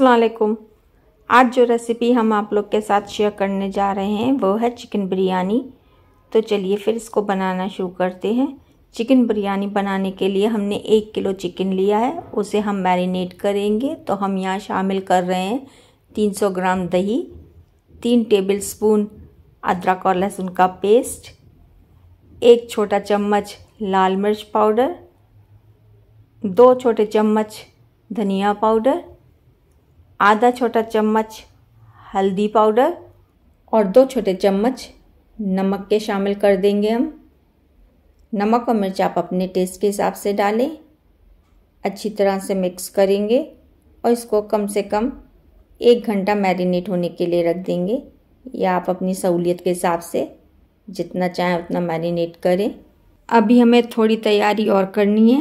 असलकुम आज जो रेसिपी हम आप लोग के साथ शेयर करने जा रहे हैं वो है चिकन बिरयानी तो चलिए फिर इसको बनाना शुरू करते हैं चिकन बिरयानी बनाने के लिए हमने एक किलो चिकन लिया है उसे हम मैरिनेट करेंगे तो हम यहाँ शामिल कर रहे हैं 300 ग्राम दही तीन टेबल स्पून अदरक और लहसुन का पेस्ट एक छोटा चम्मच लाल मिर्च पाउडर दो छोटे चम्मच धनिया पाउडर आधा छोटा चम्मच हल्दी पाउडर और दो छोटे चम्मच नमक के शामिल कर देंगे हम नमक और मिर्च आप अपने टेस्ट के हिसाब से डालें अच्छी तरह से मिक्स करेंगे और इसको कम से कम एक घंटा मैरिनेट होने के लिए रख देंगे या आप अपनी सहूलियत के हिसाब से जितना चाहें उतना मैरिनेट करें अभी हमें थोड़ी तैयारी और करनी है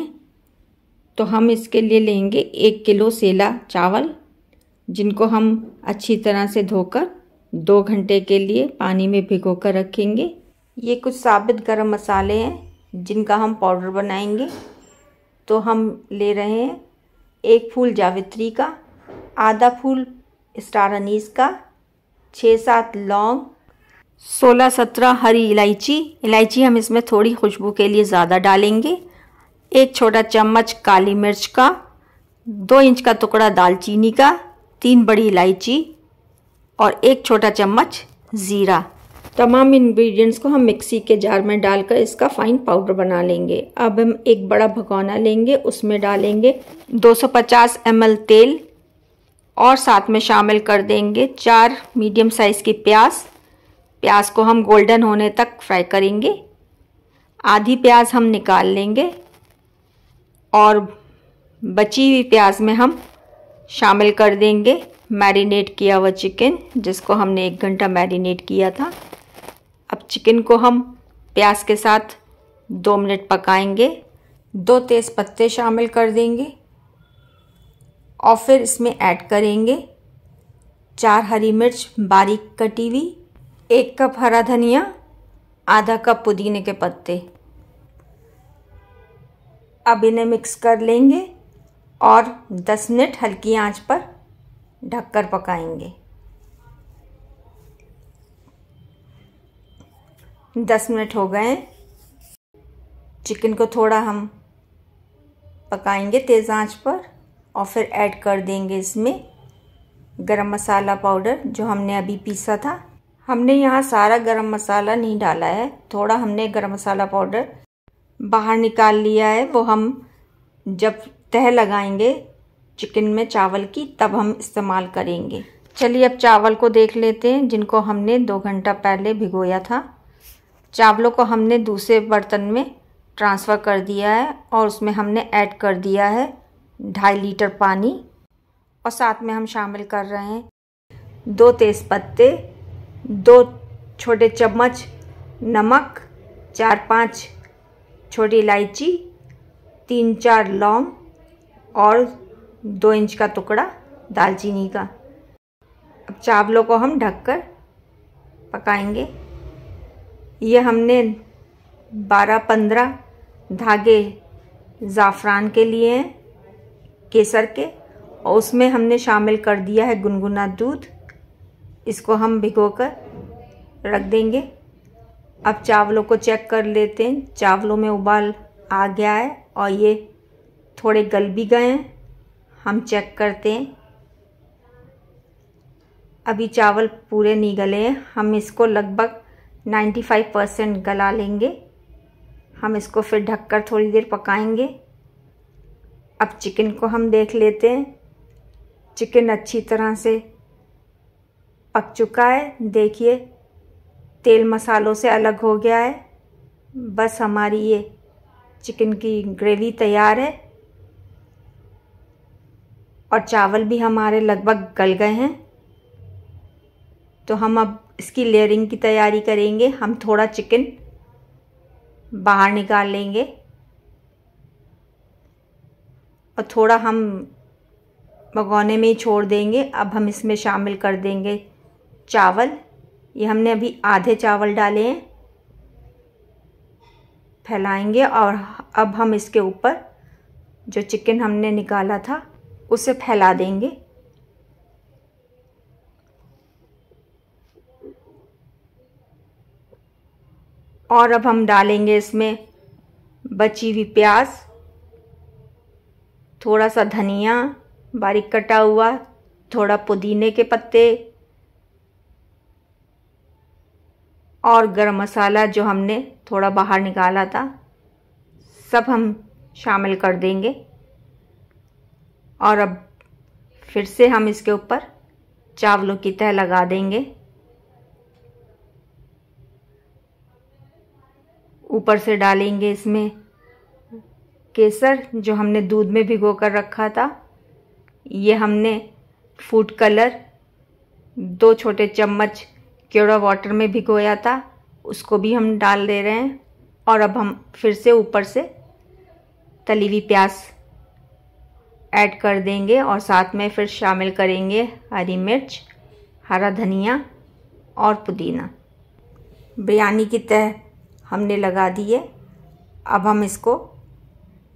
तो हम इसके लिए लेंगे एक किलो सेला चावल जिनको हम अच्छी तरह से धोकर दो घंटे के लिए पानी में भिगो कर रखेंगे ये कुछ साबित गरम मसाले हैं जिनका हम पाउडर बनाएंगे तो हम ले रहे हैं एक फूल जावित्री का आधा फूल स्टार अनीस का छः सात लौंग सोलह सत्रह हरी इलायची इलायची हम इसमें थोड़ी खुशबू के लिए ज़्यादा डालेंगे एक छोटा चम्मच काली मिर्च का दो इंच का टुकड़ा दालचीनी का तीन बड़ी इलायची और एक छोटा चम्मच ज़ीरा तमाम इन्ग्रीडियंट्स को हम मिक्सी के जार में डालकर इसका फाइन पाउडर बना लेंगे अब हम एक बड़ा भगोना लेंगे उसमें डालेंगे 250 सौ तेल और साथ में शामिल कर देंगे चार मीडियम साइज़ की प्याज प्याज को हम गोल्डन होने तक फ्राई करेंगे आधी प्याज हम निकाल लेंगे और बची हुई प्याज में हम शामिल कर देंगे मैरिनेट किया हुआ चिकन जिसको हमने एक घंटा मैरिनेट किया था अब चिकन को हम प्याज के साथ दो मिनट पकाएंगे दो तेज़ पत्ते शामिल कर देंगे और फिर इसमें ऐड करेंगे चार हरी मिर्च बारीक कटी हुई एक कप हरा धनिया आधा कप पुदीने के पत्ते अब इन्हें मिक्स कर लेंगे और 10 मिनट हल्की आंच पर ढककर पकाएंगे 10 मिनट हो गए चिकन को थोड़ा हम पकाएंगे तेज़ आंच पर और फिर ऐड कर देंगे इसमें गरम मसाला पाउडर जो हमने अभी पीसा था हमने यहाँ सारा गरम मसाला नहीं डाला है थोड़ा हमने गरम मसाला पाउडर बाहर निकाल लिया है वो हम जब तह लगाएंगे चिकन में चावल की तब हम इस्तेमाल करेंगे चलिए अब चावल को देख लेते हैं जिनको हमने दो घंटा पहले भिगोया था चावलों को हमने दूसरे बर्तन में ट्रांसफ़र कर दिया है और उसमें हमने ऐड कर दिया है ढाई लीटर पानी और साथ में हम शामिल कर रहे हैं दो तेज़पत्ते दो छोटे चम्मच नमक चार पाँच छोटी इलायची तीन चार लौंग और दो इंच का टुकड़ा दालचीनी का अब चावलों को हम ढककर पकाएंगे ये हमने 12-15 धागे ज़ाफ़रान के लिए हैं केसर के और उसमें हमने शामिल कर दिया है गुनगुना दूध इसको हम भिगोकर रख देंगे अब चावलों को चेक कर लेते हैं चावलों में उबाल आ गया है और ये थोड़े गल भी गए हैं हम चेक करते हैं अभी चावल पूरे नहीं गले हैं हम इसको लगभग 95 परसेंट गला लेंगे हम इसको फिर ढककर थोड़ी देर पकाएंगे अब चिकन को हम देख लेते हैं चिकन अच्छी तरह से पक चुका है देखिए तेल मसालों से अलग हो गया है बस हमारी ये चिकन की ग्रेवी तैयार है और चावल भी हमारे लगभग गल गए हैं तो हम अब इसकी लेयरिंग की तैयारी करेंगे हम थोड़ा चिकन बाहर निकाल लेंगे और थोड़ा हम भगौने में ही छोड़ देंगे अब हम इसमें शामिल कर देंगे चावल ये हमने अभी आधे चावल डाले हैं फैलाएंगे और अब हम इसके ऊपर जो चिकन हमने निकाला था उसे फैला देंगे और अब हम डालेंगे इसमें बची हुई प्याज थोड़ा सा धनिया बारीक कटा हुआ थोड़ा पुदीने के पत्ते और गरम मसाला जो हमने थोड़ा बाहर निकाला था सब हम शामिल कर देंगे और अब फिर से हम इसके ऊपर चावलों की तह लगा देंगे ऊपर से डालेंगे इसमें केसर जो हमने दूध में भिगो कर रखा था ये हमने फूड कलर दो छोटे चम्मच केड़ा वाटर में भिगोया था उसको भी हम डाल दे रहे हैं और अब हम फिर से ऊपर से तली हुई प्याज ऐड कर देंगे और साथ में फिर शामिल करेंगे हरी मिर्च हरा धनिया और पुदीना बिरयानी की तह हमने लगा दी है अब हम इसको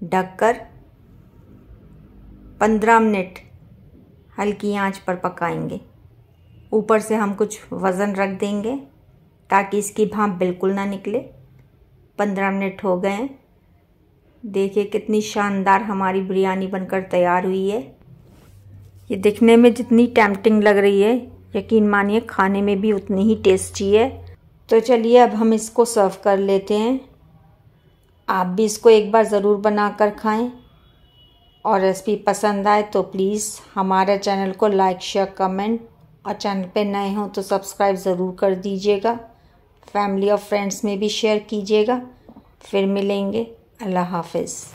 ढककर पंद्रह मिनट हल्की आंच पर पकाएंगे ऊपर से हम कुछ वज़न रख देंगे ताकि इसकी भाप बिल्कुल ना निकले पंद्रह मिनट हो गए हैं देखिए कितनी शानदार हमारी बिरयानी बनकर तैयार हुई है ये दिखने में जितनी टैम्पटिंग लग रही है यकीन मानिए खाने में भी उतनी ही टेस्टी है तो चलिए अब हम इसको सर्व कर लेते हैं आप भी इसको एक बार ज़रूर बना कर खाएँ और रेसिपी पसंद आए तो प्लीज़ हमारे चैनल को लाइक शेयर कमेंट और चैनल पे नए हों तो सब्सक्राइब ज़रूर कर दीजिएगा फैमिली और फ्रेंड्स में भी शेयर कीजिएगा फिर मिलेंगे अल्लाह हाफिज़